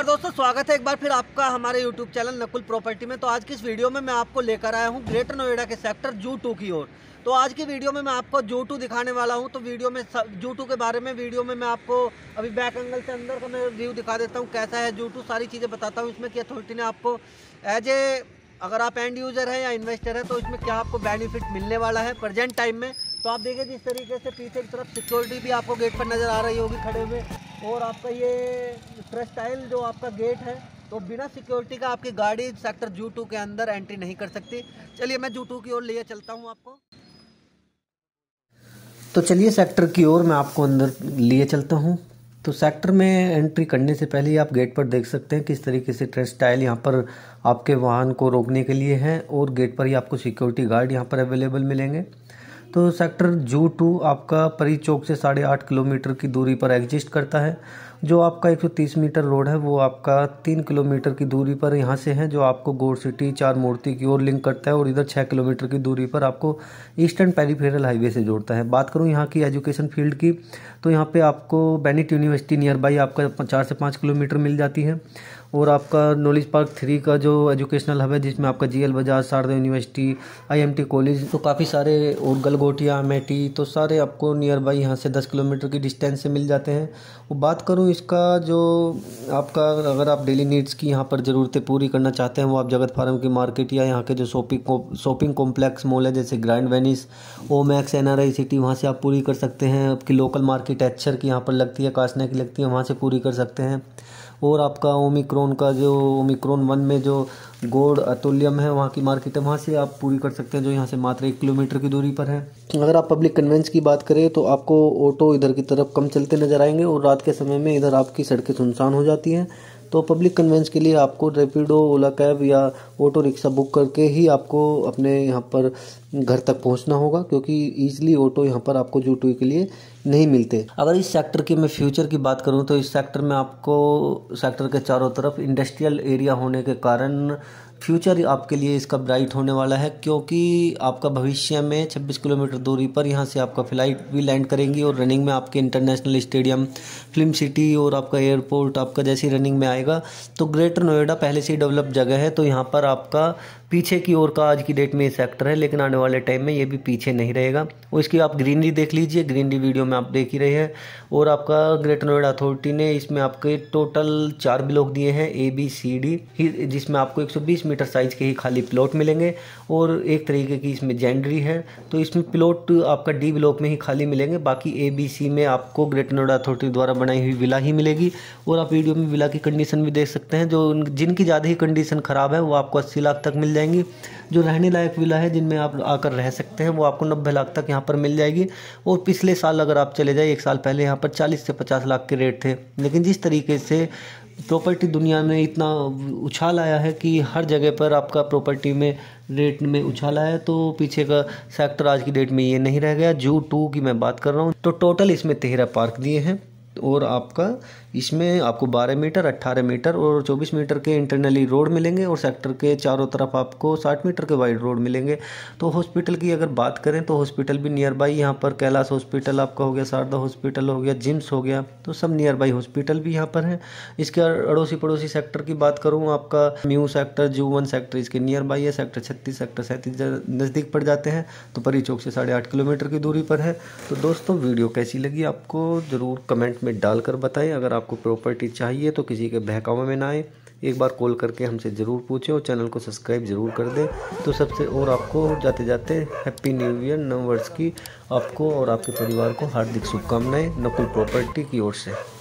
नमस्कार दोस्तों स्वागत है एक बार फिर आपका हमारे YouTube चैनल नकुल प्रॉपर्टी में तो आज की इस वीडियो में मैं आपको लेकर आया हूँ ग्रेटर नोएडा के सेक्टर जू टू की ओर तो आज की वीडियो में मैं आपको जू टू दिखाने वाला हूँ तो वीडियो में जू टू के बारे में वीडियो में मैं आपको अभी बैक एंगल से अंदर का मैं व्यू दिखा देता हूँ कैसा है जू टू सारी चीज़ें बताता हूँ इसमें कि अथॉरिटी ने आपको एज ए अगर आप एंड यूज़र हैं या इन्वेस्टर हैं तो इसमें क्या आपको बेनिफिट मिलने वाला है प्रजेंट टाइम में तो आप देखिए जिस तरीके से पीछे की तरफ सिक्योरिटी भी आपको गेट पर नज़र आ रही होगी खड़े हुए और आपका ये ट्रस्ट टाइल जो आपका गेट है तो बिना सिक्योरिटी का आपकी गाड़ी सेक्टर जू टू के अंदर एंट्री नहीं कर सकती चलिए मैं जू टू की ओर ले चलता हूँ आपको तो चलिए सेक्टर की ओर मैं आपको अंदर लिए चलता हूँ तो सेक्टर में एंट्री करने से पहले ही आप गेट पर देख सकते हैं किस तरीके से ट्रेस टाइल यहाँ पर आपके वाहन को रोकने के लिए है और गेट पर ही आपको सिक्योरिटी गार्ड यहाँ पर अवेलेबल मिलेंगे तो सेक्टर जू टू आपका परी चौक से साढ़े आठ किलोमीटर की दूरी पर एग्जिस्ट करता है जो आपका 130 मीटर रोड है वो आपका तीन किलोमीटर की दूरी पर यहाँ से है जो आपको गोर सिटी चार मूर्ति की ओर लिंक करता है और इधर छः किलोमीटर की दूरी पर आपको ईस्टर्न पेरीफेरल हाईवे से जोड़ता है बात करूँ यहाँ की एजुकेशन फील्ड की तो यहाँ पर आपको बेनिट यूनिवर्सिटी नियर बाई आपका चार से पाँच किलोमीटर मिल जाती है और आपका नॉलेज पार्क थ्री का जो एजुकेशनल हब है जिसमें आपका G L Bajaj Sharda university IMT college तो काफ़ी सारे और गलगोटिया अमेठी तो सारे आपको नियर बाई यहाँ से दस किलोमीटर की डिस्टेंस से मिल जाते हैं वो बात करूँ इसका जो आपका अगर आप डेली नीड्स की यहाँ पर ज़रूरतें पूरी करना चाहते हैं वो आप जगत फार्म की मार्केट या यहाँ के जो शॉपिंग शॉपिंग कॉम्प्लेक्स मॉल है जैसे grand Venice Omaxe N R I city वहाँ से आप पूरी कर सकते हैं आपकी लोकल मार्केट एचर की यहाँ पर लगती है कासना की लगती है वहाँ से पूरी कर सकते हैं और आपका ओमिक्रो ओमिक्रोन का जो ओमिक्रोन वन में जो गोड अतुल्यम है वहाँ की मार्केट है वहाँ से आप पूरी कर सकते हैं जो यहाँ से मात्र एक किलोमीटर की दूरी पर है अगर आप पब्लिक कन्वेंस की बात करें तो आपको ऑटो इधर की तरफ कम चलते नजर आएंगे और रात के समय में इधर आपकी सड़कें सुनसान हो जाती हैं तो पब्लिक कन्वेंस के लिए आपको रेपिडो ओला कैब या ऑटो रिक्शा बुक करके ही आपको अपने यहाँ पर घर तक पहुँचना होगा क्योंकि ईजिली ऑटो यहाँ पर आपको जू टू के लिए नहीं मिलते अगर इस सेक्टर की मैं फ्यूचर की बात करूँ तो इस सेक्टर में आपको सेक्टर के चारों तरफ इंडस्ट्रियल एरिया होने के कारण फ्यूचर आपके लिए इसका ब्राइट होने वाला है क्योंकि आपका भविष्य में 26 किलोमीटर दूरी पर यहाँ से आपका फ्लाइट भी लैंड करेंगी और रनिंग में आपके इंटरनेशनल स्टेडियम फिल्म सिटी और आपका एयरपोर्ट आपका जैसी रनिंग में आएगा तो ग्रेटर नोएडा पहले से ही डेवलप जगह है तो यहाँ पर आपका पीछे की ओर का आज की डेट में ये सेक्टर है लेकिन आने वाले टाइम में ये भी पीछे नहीं रहेगा और इसकी आप ग्रीनरी देख लीजिए ग्रीनरी वीडियो में आप देख ही रहे हैं और आपका ग्रेटर नोएडा अथॉरिटी ने इसमें आपके टोटल चार ब्लॉक दिए हैं ए बी सी डी जिसमें आपको 120 मीटर साइज़ के ही खाली प्लॉट मिलेंगे और एक तरीके की इसमें जेंडरी है तो इसमें प्लॉट आपका डी ब्लॉक में ही खाली मिलेंगे बाकी ए बी सी में आपको ग्रेटर नोएडा अथॉरिटी द्वारा बनाई हुई विला ही मिलेगी और आप वीडियो में विला की कंडीशन भी देख सकते हैं जो जिनकी ज़्यादा ही कंडीशन ख़राब है वो आपको अस्सी लाख तक मिल जाएंगी जो रहने लायक विला है जिनमें आप आकर रह सकते हैं वो आपको नब्बे लाख तक यहाँ पर मिल जाएगी और पिछले साल अगर आप चले जाए एक साल पहले यहाँ पर चालीस से पचास लाख के रेट थे लेकिन जिस तरीके से प्रॉपर्टी दुनिया में इतना उछाल आया है कि हर जगह पर आपका प्रॉपर्टी में रेट में उछाल आया है तो पीछे का सेक्टर आज की डेट में ये नहीं रह गया जू टू की मैं बात कर रहा हूँ तो टोटल इसमें तेरह पार्क दिए हैं और आपका इसमें आपको 12 मीटर 18 मीटर और 24 मीटर के इंटरनली रोड मिलेंगे और सेक्टर के चारों तरफ आपको 60 मीटर के वाइड रोड मिलेंगे तो हॉस्पिटल की अगर बात करें तो हॉस्पिटल भी नियर बाई यहाँ पर कैलाश हॉस्पिटल आपका हो गया शारदा हॉस्पिटल हो गया जिम्स हो गया तो सब नियर बाई हॉस्पिटल भी यहाँ पर हैं इसके अड़ोसी पड़ोसी सेक्टर की बात करूँ आपका म्यू सेक्टर जू वन सेक्टर इसके नियर बाई है सेक्टर छत्तीस सेक्टर सैंतीस नज़दीक पड़ जाते हैं तो परी चौक से साढ़े किलोमीटर की दूरी पर है तो दोस्तों वीडियो कैसी लगी आपको ज़रूर कमेंट में कमेंट डालकर बताएं अगर आपको प्रॉपर्टी चाहिए तो किसी के बहकावे में ना आए एक बार कॉल करके हमसे ज़रूर पूछें और चैनल को सब्सक्राइब ज़रूर कर दें तो सबसे और आपको जाते जाते हैप्पी न्यू ईयर नव वर्ष की आपको और आपके परिवार को हार्दिक शुभकामनाएँ नकुल प्रॉपर्टी की ओर से